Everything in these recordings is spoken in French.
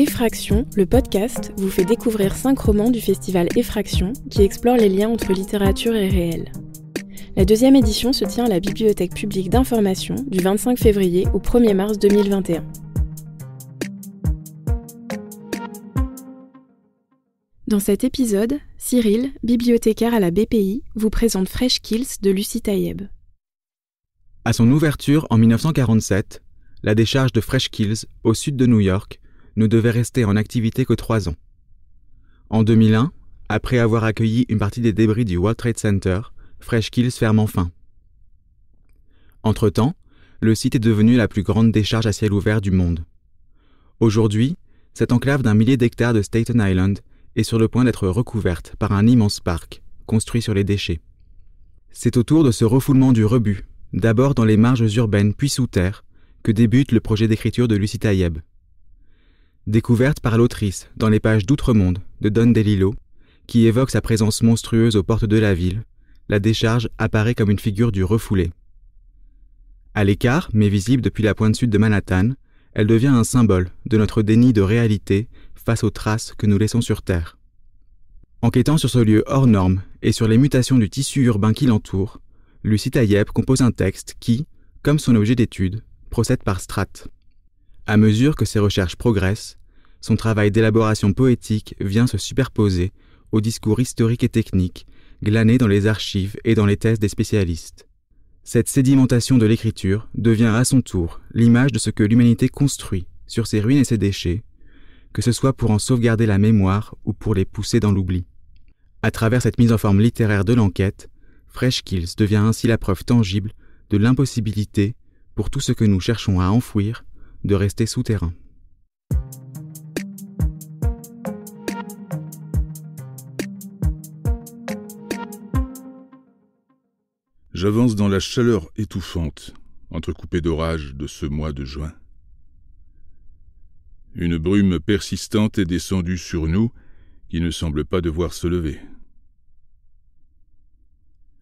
Effraction, le podcast, vous fait découvrir cinq romans du festival Effraction qui explore les liens entre littérature et réel. La deuxième édition se tient à la Bibliothèque publique d'information du 25 février au 1er mars 2021. Dans cet épisode, Cyril, bibliothécaire à la BPI, vous présente Fresh Kills de Lucie Taïeb. À son ouverture en 1947, la décharge de Fresh Kills, au sud de New York, ne devait rester en activité que trois ans. En 2001, après avoir accueilli une partie des débris du World Trade Center, Fresh Kills ferme enfin. Entre-temps, le site est devenu la plus grande décharge à ciel ouvert du monde. Aujourd'hui, cette enclave d'un millier d'hectares de Staten Island est sur le point d'être recouverte par un immense parc, construit sur les déchets. C'est autour de ce refoulement du rebut, d'abord dans les marges urbaines puis sous terre, que débute le projet d'écriture de Lucie Taïeb découverte par l'autrice dans les pages d'Outre-Monde de Don DeLillo, qui évoque sa présence monstrueuse aux portes de la ville, la décharge apparaît comme une figure du refoulé. À l'écart, mais visible depuis la pointe sud de Manhattan, elle devient un symbole de notre déni de réalité face aux traces que nous laissons sur Terre. Enquêtant sur ce lieu hors norme et sur les mutations du tissu urbain qui l'entoure, Lucie Yep compose un texte qui, comme son objet d'étude, procède par strates. À mesure que ses recherches progressent, son travail d'élaboration poétique vient se superposer au discours historiques et technique glané dans les archives et dans les thèses des spécialistes. Cette sédimentation de l'écriture devient à son tour l'image de ce que l'humanité construit sur ses ruines et ses déchets, que ce soit pour en sauvegarder la mémoire ou pour les pousser dans l'oubli. À travers cette mise en forme littéraire de l'enquête, Fresh Kills devient ainsi la preuve tangible de l'impossibilité, pour tout ce que nous cherchons à enfouir, de rester souterrain. J'avance dans la chaleur étouffante, entrecoupée d'orages de ce mois de juin. Une brume persistante est descendue sur nous, qui ne semble pas devoir se lever.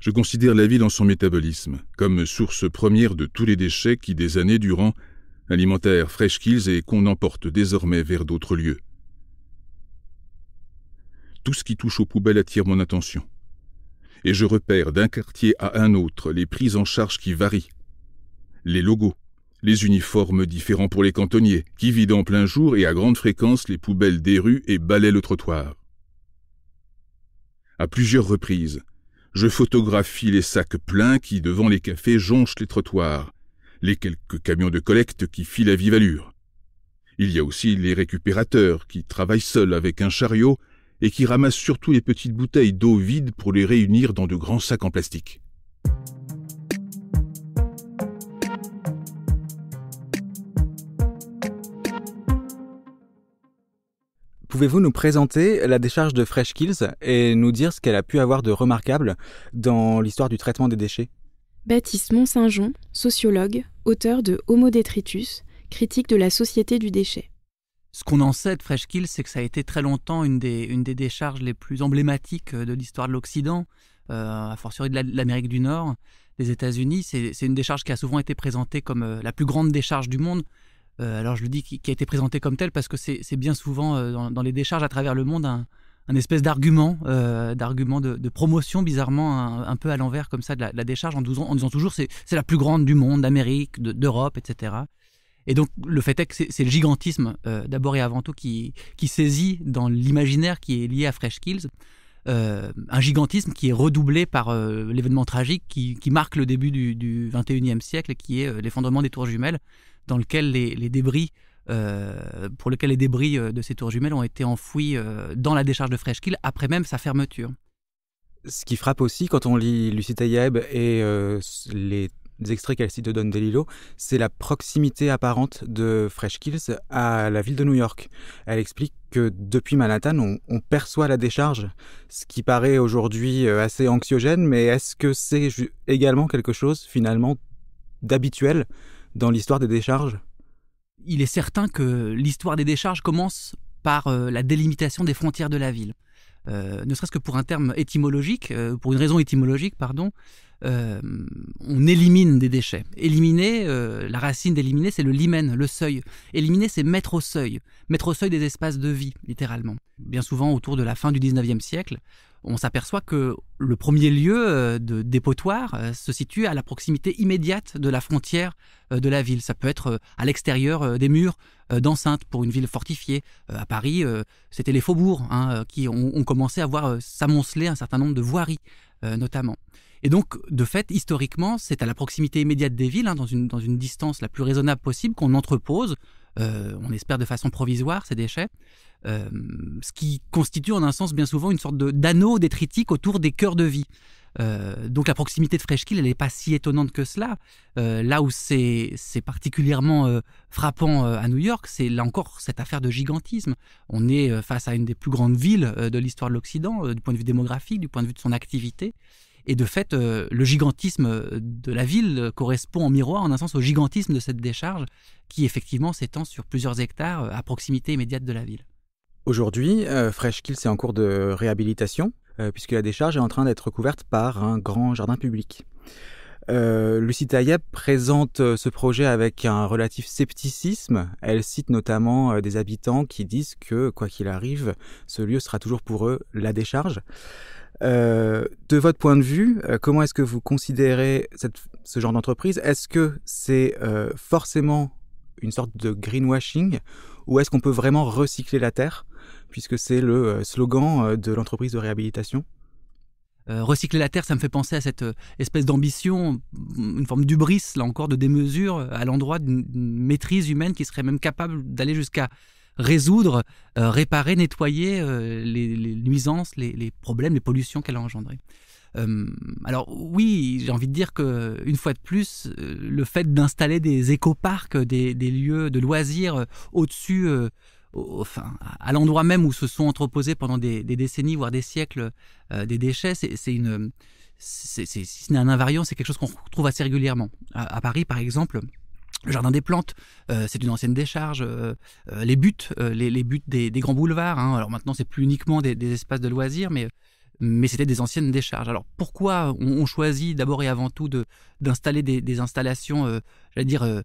Je considère la ville en son métabolisme, comme source première de tous les déchets qui, des années durant, alimentaire fraîche qu'ils et qu'on emporte désormais vers d'autres lieux. Tout ce qui touche aux poubelles attire mon attention. Et je repère d'un quartier à un autre les prises en charge qui varient. Les logos, les uniformes différents pour les cantonniers, qui vident en plein jour et à grande fréquence les poubelles des rues et balaient le trottoir. À plusieurs reprises, je photographie les sacs pleins qui, devant les cafés, jonchent les trottoirs, les quelques camions de collecte qui filent à vive allure. Il y a aussi les récupérateurs qui travaillent seuls avec un chariot et qui ramassent surtout les petites bouteilles d'eau vide pour les réunir dans de grands sacs en plastique. Pouvez-vous nous présenter la décharge de Fresh Kills et nous dire ce qu'elle a pu avoir de remarquable dans l'histoire du traitement des déchets Baptiste Mont-Saint-Jean, sociologue, auteur de Homo Detritus, critique de la société du déchet. Ce qu'on en sait de Freshkill, c'est que ça a été très longtemps une des, décharges les plus emblématiques euh, de l'histoire de l'Occident, euh, à fortiori de l'Amérique du Nord, des États-Unis. C'est une décharge qui a souvent été présentée comme euh, la plus grande décharge du monde. Euh, alors je le dis qui, a été présentée comme telle parce que c'est bien souvent dans, les décharges à travers le monde un espèce d'argument, euh, d'argument de, promotion, bizarrement un, peu à l'envers comme ça de la, décharge, en, disant toujours c'est la plus grande du monde, d'Amérique, d'Europe, etc. Et donc le fait est que c'est le gigantisme euh, d'abord et avant tout qui, qui saisit dans l'imaginaire qui est lié à Fresh Kills. Euh, un gigantisme qui est redoublé par l'événement tragique qui, marque le début du, XXIe 21e siècle, qui est l'effondrement des tours jumelles, dans lequel les débris euh, pour lequel les débris euh, de ces tours jumelles ont été enfouis euh, dans la décharge de Freshkill après même sa fermeture. Ce qui frappe aussi quand on lit Lucie et les extraits qu'elle cite de Don DeLillo, c'est la proximité apparente de Freshkills à la ville de New York. Elle explique que depuis Manhattan, on perçoit la décharge, ce qui paraît aujourd'hui assez anxiogène, mais est-ce que c'est également quelque chose finalement d'habituel dans l'histoire des décharges il est certain que l'histoire des décharges commence par euh, la délimitation des frontières de la ville. Euh, ne serait-ce que pour un terme étymologique, euh, pour une raison étymologique, pardon, euh, on élimine des déchets. Éliminer, euh, la racine d'éliminer, c'est le limen, le seuil. Éliminer, c'est mettre au seuil, mettre au seuil des espaces de vie, littéralement. Bien souvent, autour de la fin du 19e siècle, on s'aperçoit que le premier lieu euh, de dépotoir se situe à la proximité immédiate de la frontière de la ville. Ça peut être à l'extérieur des murs d'enceinte pour une ville fortifiée. À Paris, c'était les faubourgs hein, qui ont, commencé à voir s'amonceler un certain nombre de voiries, notamment. Et donc, de fait, historiquement, c'est à la proximité immédiate des villes, hein, dans, une, dans une distance la plus raisonnable possible, qu'on entrepose, euh, on espère de façon provisoire, ces déchets, euh, ce qui constitue en un sens bien souvent une sorte d'anneau détritique autour des cœurs de vie. Euh, donc la proximité de Freshkill, elle n'est pas si étonnante que cela. Euh, là où c'est particulièrement euh, frappant euh, à New York, c'est là encore cette affaire de gigantisme. On est euh, face à une des plus grandes villes de l'histoire de l'Occident, du point de vue démographique, du point de vue de son activité. Et de fait, euh, le gigantisme euh, de la ville euh, correspond en miroir, en un sens, au gigantisme de cette décharge qui, effectivement, s'étend sur plusieurs hectares à proximité immédiate de la ville. Aujourd'hui, euh, Freshkill, c'est en cours de réhabilitation, puisque la décharge est en train d'être couverte par un grand jardin public. Euh, Lucie présente ce projet avec un relatif scepticisme. Elle cite notamment des habitants qui disent que, quoi qu'il arrive, ce lieu sera toujours pour eux la décharge. Euh, de votre point de vue, euh, comment est-ce que vous considérez ce genre d'entreprise Est-ce que c'est euh, forcément une sorte de greenwashing ou est-ce qu'on peut vraiment recycler la terre puisque c'est le slogan de l'entreprise de réhabilitation recycler la terre, ça me fait penser à cette espèce d'ambition, une forme d'ubris, là encore, de démesure, à l'endroit d'une maîtrise humaine qui serait même capable d'aller jusqu'à résoudre, euh, réparer, nettoyer euh, les, nuisances, les, problèmes, les pollutions qu'elle a engendrées. Euh, alors oui, j'ai envie de dire que une fois de plus, le fait d'installer des éco-parcs, des, lieux de loisirs au-dessus enfin, à l'endroit même où se sont entreposés pendant des, décennies, voire des siècles, des déchets, c'est une, ce n'est un invariant, c'est quelque chose qu'on retrouve assez régulièrement. à Paris, par exemple, le jardin des plantes, euh, c'est une ancienne décharge. Euh, euh, les buts, les, buts des, grands boulevards. Hein. Alors maintenant, c'est plus uniquement des, espaces de loisirs, mais mais c'était des anciennes décharges. Alors pourquoi on, choisit d'abord et avant tout d'installer des, installations, j'allais dire,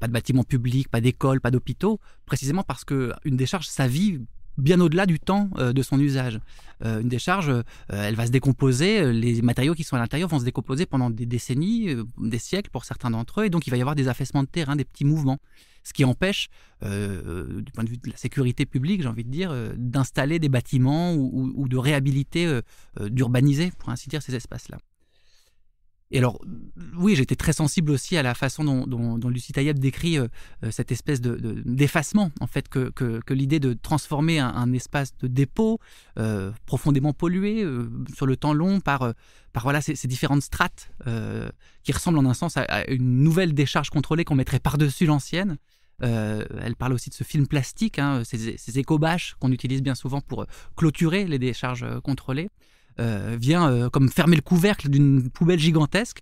pas de bâtiments publics, pas d'écoles, pas d'hôpitaux, précisément parce qu'une une décharge, ça vit bien au-delà du temps euh, de son usage. Euh, une décharge, euh, elle va se décomposer, les matériaux qui sont à l'intérieur vont se décomposer pendant des décennies, des siècles pour certains d'entre eux, et donc il va y avoir des affaissements de terrain, des petits mouvements, ce qui empêche, du point de vue de la sécurité publique, j'ai envie de dire, d'installer des bâtiments ou, de réhabiliter, d'urbaniser, pour ainsi dire, ces espaces-là. Et alors, oui, j'étais très sensible aussi à la façon dont, dont, Lucie Taillab décrit euh, euh, cette espèce d'effacement, de, en fait, que, l'idée de transformer un, espace de dépôt euh, profondément pollué sur le temps long par, par voilà, ces, différentes strates qui ressemblent en un sens à, une nouvelle décharge contrôlée qu'on mettrait par-dessus l'ancienne. elle parle aussi de ce film plastique, hein, ces, ces éco-bâches qu'on utilise bien souvent pour clôturer les décharges contrôlées. Euh, vient euh, comme fermer le couvercle d'une poubelle gigantesque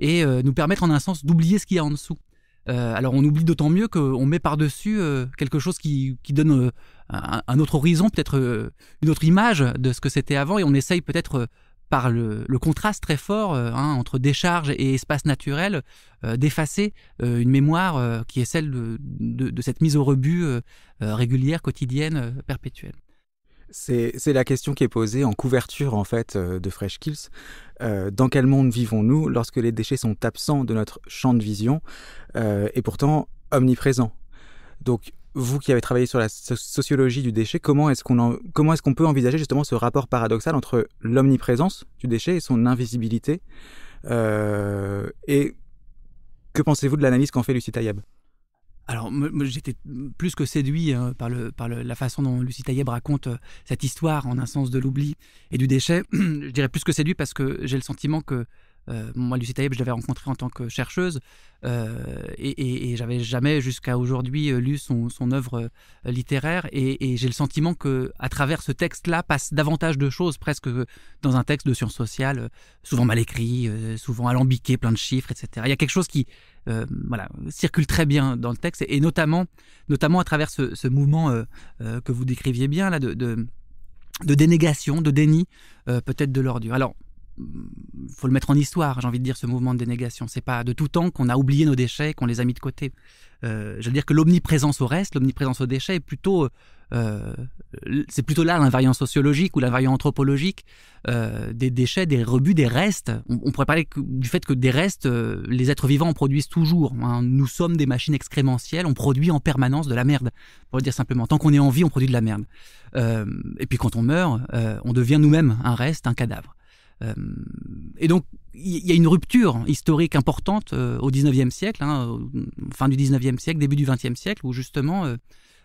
et euh, nous permettre en un sens d'oublier ce qu'il y a en dessous. alors on oublie d'autant mieux qu'on met par-dessus quelque chose qui, donne un, autre horizon, peut-être une autre image de ce que c'était avant et on essaye peut-être par le, contraste très fort hein, entre décharge et espace naturel, d'effacer une mémoire qui est celle de, cette mise au rebut régulière, quotidienne, perpétuelle. C'est la question qui est posée en couverture en fait euh, de Fresh Kills. Euh, dans quel monde vivons-nous lorsque les déchets sont absents de notre champ de vision euh, et pourtant omniprésents Donc vous qui avez travaillé sur la sociologie du déchet, comment est-ce qu'on comment est-ce qu'on peut envisager justement ce rapport paradoxal entre l'omniprésence du déchet et son invisibilité Et que pensez-vous de l'analyse qu'en fait Lucie Taillab alors, j'étais plus que séduit hein, par, le, par la façon dont Lucie Tailleb raconte euh, cette histoire en un sens de l'oubli et du déchet. je dirais plus que séduit parce que j'ai le sentiment que euh, moi, Lucie Taïeb, je l'avais rencontrée en tant que chercheuse euh, et, j'avais jamais jusqu'à aujourd'hui euh, lu son, son, œuvre littéraire. Et, j'ai le sentiment que, à travers ce texte-là, passe davantage de choses presque dans un texte de sciences sociales, souvent mal écrit, souvent alambiqué, plein de chiffres, etc. Il y a quelque chose qui voilà, circule très bien dans le texte et, notamment, notamment à travers ce, mouvement que vous décriviez bien là de, de, de dénégation, de déni, peut-être de l'ordure. Alors faut le mettre en histoire, j'ai envie de dire, ce mouvement de dénégation. C'est pas de tout temps qu'on a oublié nos déchets, qu'on les a mis de côté. Euh, je veux dire que l'omniprésence au reste, l'omniprésence aux déchets, plutôt, euh, euh, c'est plutôt là l'invariant sociologique ou l'invariant anthropologique euh, des déchets, des rebuts, des restes. On, pourrait parler du fait que des restes, les êtres vivants en produisent toujours. Hein. Nous sommes des machines excrémentielles, on produit en permanence de la merde, pour le dire simplement. Tant qu'on est en vie, on produit de la merde. et puis quand on meurt, on devient nous-mêmes un reste, un cadavre. Euh, et donc, il y a une rupture historique importante euh, au 19e siècle, hein, fin du 19e siècle, début du 20e siècle, où justement,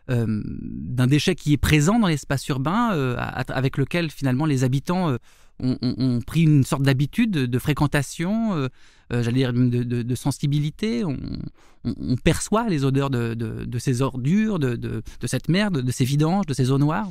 euh, d'un déchet qui est présent dans l'espace urbain, avec lequel finalement les habitants ont, pris une sorte d'habitude de, fréquentation, j'allais dire de, sensibilité, on, perçoit les odeurs de, de ces ordures, de, cette merde, de ces vidanges, de ces eaux noires.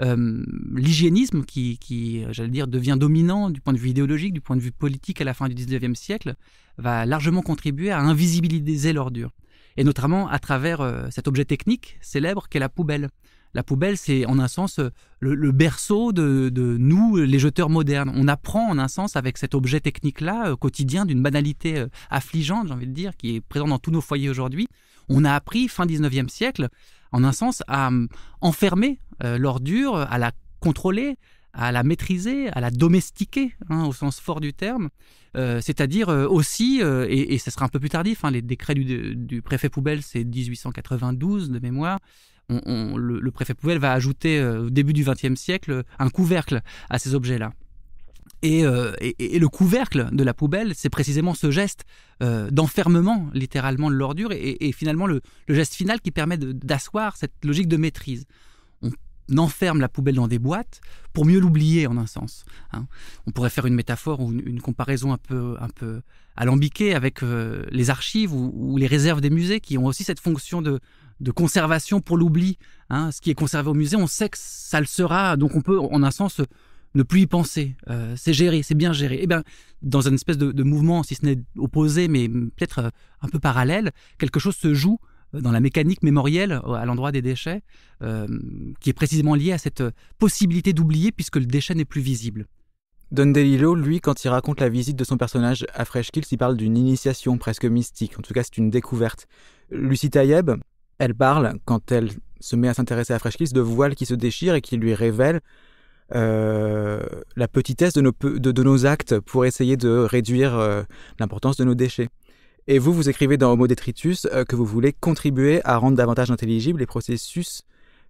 Euh, l'hygiénisme qui, j'allais dire, devient dominant du point de vue idéologique, du point de vue politique à la fin du 19e siècle, va largement contribuer à invisibiliser l'ordure. Et notamment à travers euh, cet objet technique célèbre qu'est la poubelle. La poubelle, c'est en un sens euh, le, berceau de, nous, les jeteurs modernes. On apprend en un sens avec cet objet technique-là, quotidien, d'une banalité affligeante, j'ai envie de dire, qui est présent dans tous nos foyers aujourd'hui. On a appris, fin 19e siècle, en un sens, à enfermer euh, l'ordure, à la contrôler, à la maîtriser, à la domestiquer, hein, au sens fort du terme. Euh, c'est-à-dire euh, aussi, et, ce sera un peu plus tardif, hein, les décrets du, préfet poubelle, c'est 1892 de mémoire. le, préfet poubelle va ajouter au début du XXe siècle un couvercle à ces objets-là. Et, le couvercle de la poubelle, c'est précisément ce geste d'enfermement, littéralement, de l'ordure, et, finalement le, geste final qui permet d'asseoir cette logique de maîtrise n'enferme la poubelle dans des boîtes pour mieux l'oublier en un sens. Hein. On pourrait faire une métaphore ou une, comparaison un peu, un peu alambiquée avec euh, les archives ou, les réserves des musées qui ont aussi cette fonction de, de conservation pour l'oubli. Hein. Ce qui est conservé au musée, on sait que ça le sera, donc on peut en un sens ne plus y penser. Euh, c'est géré, c'est bien géré. Et eh bien, dans un espèce de mouvement, si ce n'est opposé, mais peut-être euh, un peu parallèle, quelque chose se joue dans la mécanique mémorielle à l'endroit des déchets, euh, qui est précisément liée à cette euh, possibilité d'oublier puisque le déchet n'est plus visible. Don DeLillo, lui, quand il raconte la visite de son personnage à Freshkills, il parle d'une initiation presque mystique, en tout cas c'est une découverte. Lucie Tayeb, elle parle, quand elle se met à s'intéresser à Freshkills, de voiles qui se déchirent et qui lui révèlent euh, la petitesse de nos, actes pour essayer de réduire l'importance de nos déchets. Et vous, vous écrivez dans Homo Detritus euh, que vous voulez contribuer à rendre davantage intelligibles les processus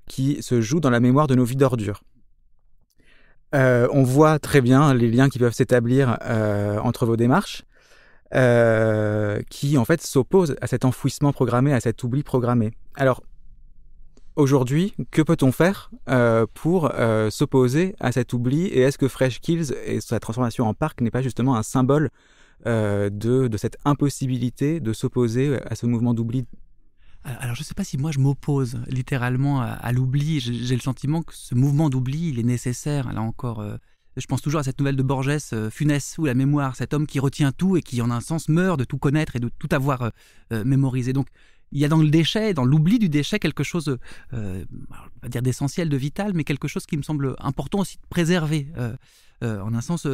qui se jouent dans la mémoire de nos vies d'ordure. Euh, on voit très bien les liens qui peuvent s'établir euh, entre vos démarches, qui en fait s'opposent à cet enfouissement programmé, à cet oubli programmé. Alors, aujourd'hui, que peut-on faire pour s'opposer à cet oubli Et est-ce que Fresh Kills et sa transformation en parc n'est pas justement un symbole euh, de, de cette impossibilité de s'opposer à ce mouvement d'oubli alors, je ne sais pas si moi je m'oppose littéralement à, l'oubli. J'ai le sentiment que ce mouvement d'oubli, il est nécessaire. Là encore, euh. je pense toujours à cette nouvelle de Borges, euh, Funès, ou la mémoire, cet homme qui retient tout et qui, en un sens, meurt de tout connaître et de tout avoir mémorisé. Donc, il y a dans le déchet, dans l'oubli du déchet, quelque chose, euh, dire d'essentiel, de vital, mais quelque chose qui me semble important aussi de préserver. en un sens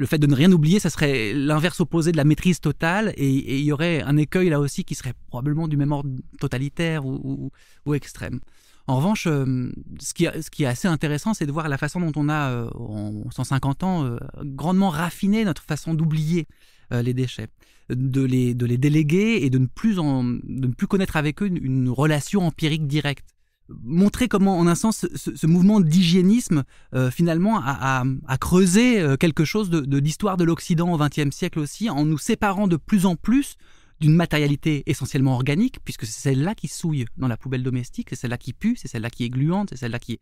le fait de ne rien oublier, ça serait l'inverse opposé de la maîtrise totale, et il y aurait un écueil là aussi qui serait probablement du même ordre totalitaire ou, extrême. En revanche, euh, ce qui, est assez intéressant, c'est de voir la façon dont on a, euh, en 150 ans, euh, grandement raffiné notre façon d'oublier les déchets, de les, de les, déléguer et de ne, plus ne plus connaître avec eux une relation empirique directe montrer comment, en un sens, ce, mouvement d'hygiénisme, euh, finalement, a, creusé euh, quelque chose de, l'histoire de l'Occident au XXe siècle aussi, en nous séparant de plus en plus d'une matérialité essentiellement organique, puisque c'est celle-là qui souille dans la poubelle domestique, c'est celle-là qui pue, c'est celle-là qui est gluante, c'est celle-là qui,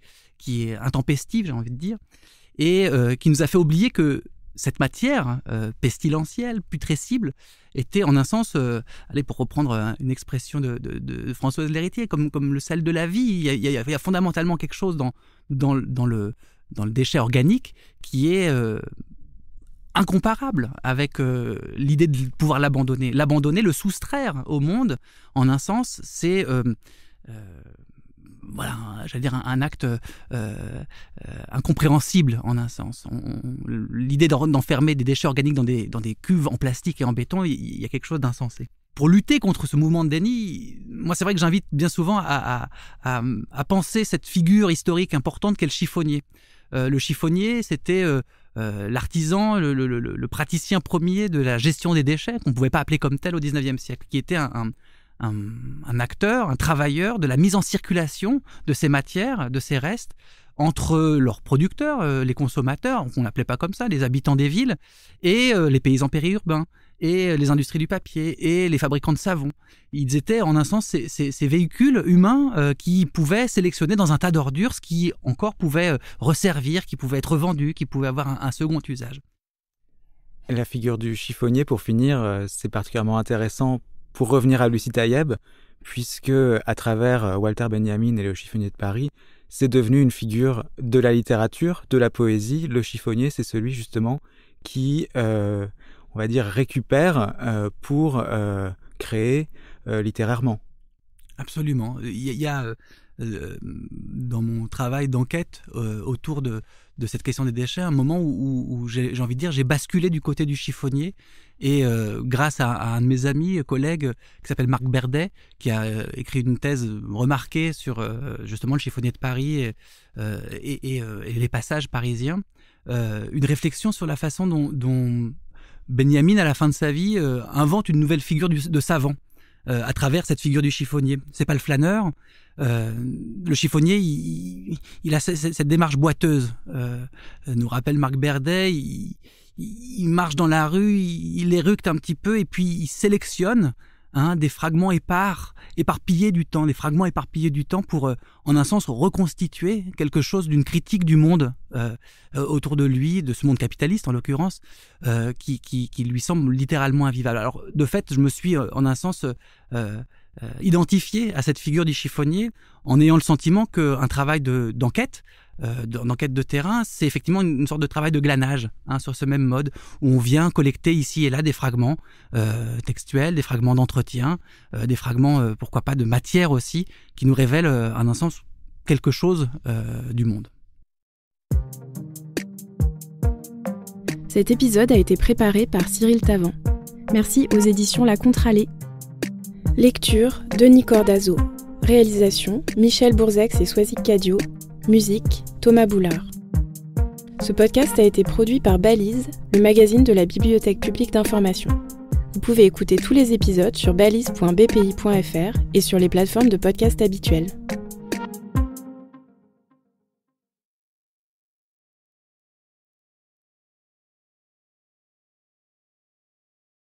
est intempestive, j'ai envie de dire, et euh, qui nous a fait oublier que cette matière euh, pestilentielle, putrescible, était en un sens, euh, allez, pour reprendre euh, une expression de, Françoise Lhéritier, comme, comme le sel de la vie. Il y a, fondamentalement quelque chose dans, dans, le, dans le déchet organique qui est incomparable avec l'idée de pouvoir l'abandonner. L'abandonner, le soustraire au monde, en un sens, c'est voilà, j'allais dire un, acte euh, euh, incompréhensible en un sens. L'idée d'enfermer des déchets organiques dans des, dans des cuves en plastique et en béton, il, y a quelque chose d'insensé pour lutter contre ce mouvement de déni, moi c'est vrai que j'invite bien souvent à, penser cette figure historique importante qu'est le chiffonnier. Euh, le chiffonnier, c'était l'artisan, le, praticien premier de la gestion des déchets, qu'on ne pouvait pas appeler comme tel au 19e siècle, qui était un, un, acteur, un travailleur de la mise en circulation de ces matières, de ces restes, entre leurs producteurs, euh, les consommateurs, on n'appelait pas comme ça, les habitants des villes, et euh, les paysans périurbains, et euh, les industries du papier, et les fabricants de savon. Ils étaient en un sens ces, véhicules humains qui pouvaient sélectionner dans un tas d'ordures ce qui encore pouvait resservir, qui pouvait être vendu, qui pouvait avoir un, un second usage. La figure du chiffonnier, pour finir, c'est particulièrement intéressant pour revenir à Lucie Taïeb, puisque à travers euh, Walter Benjamin et le chiffonnier de Paris, c'est devenu une figure de la littérature, de la poésie. Le chiffonnier, c'est celui justement qui, euh, on va dire, récupère euh, pour créer littérairement. Absolument. Il y a, euh, dans mon travail d'enquête euh, autour de, de, cette question des déchets, un moment où, où, j'ai envie de dire j'ai basculé du côté du chiffonnier et euh, grâce à, un de mes amis, collègues, qui s'appelle Marc Berdet, qui a écrit une thèse remarquée sur justement le chiffonnier de Paris et, et, les passages parisiens, une réflexion sur la façon dont, dont, Benjamin, à la fin de sa vie, invente une nouvelle figure du, de savant à travers cette figure du chiffonnier. C'est pas le flâneur, euh, le chiffonnier, il, a cette, démarche boiteuse. Euh, nous rappelle Marc Berdet, il, marche dans la rue, il, éructe un petit peu et puis il sélectionne hein, des fragments épars, éparpillés du temps, des fragments éparpillés du temps pour, euh, en un sens, reconstituer quelque chose d'une critique du monde autour de lui, de ce monde capitaliste en l'occurrence, qui, lui semble littéralement invivable. Alors, de fait, je me suis, en un sens, euh, identifié à cette figure du chiffonnier en ayant le sentiment qu'un travail d'enquête, euh, d'enquête de terrain, c'est effectivement une, sorte de travail de glanage hein, sur ce même mode où on vient collecter ici et là des fragments euh, textuels, des fragments d'entretien, des fragments, pourquoi pas, de matière aussi, qui nous révèlent, à un sens, quelque chose du monde. Cet épisode a été préparé par Cyril Tavant. Merci aux éditions La Contralée Lecture Denis Cordazo. Réalisation Michel Bourzex et Soisic Cadio. Musique Thomas Boulard. Ce podcast a été produit par Balise, le magazine de la Bibliothèque publique d'information. Vous pouvez écouter tous les épisodes sur balise.bpi.fr et sur les plateformes de podcast habituelles.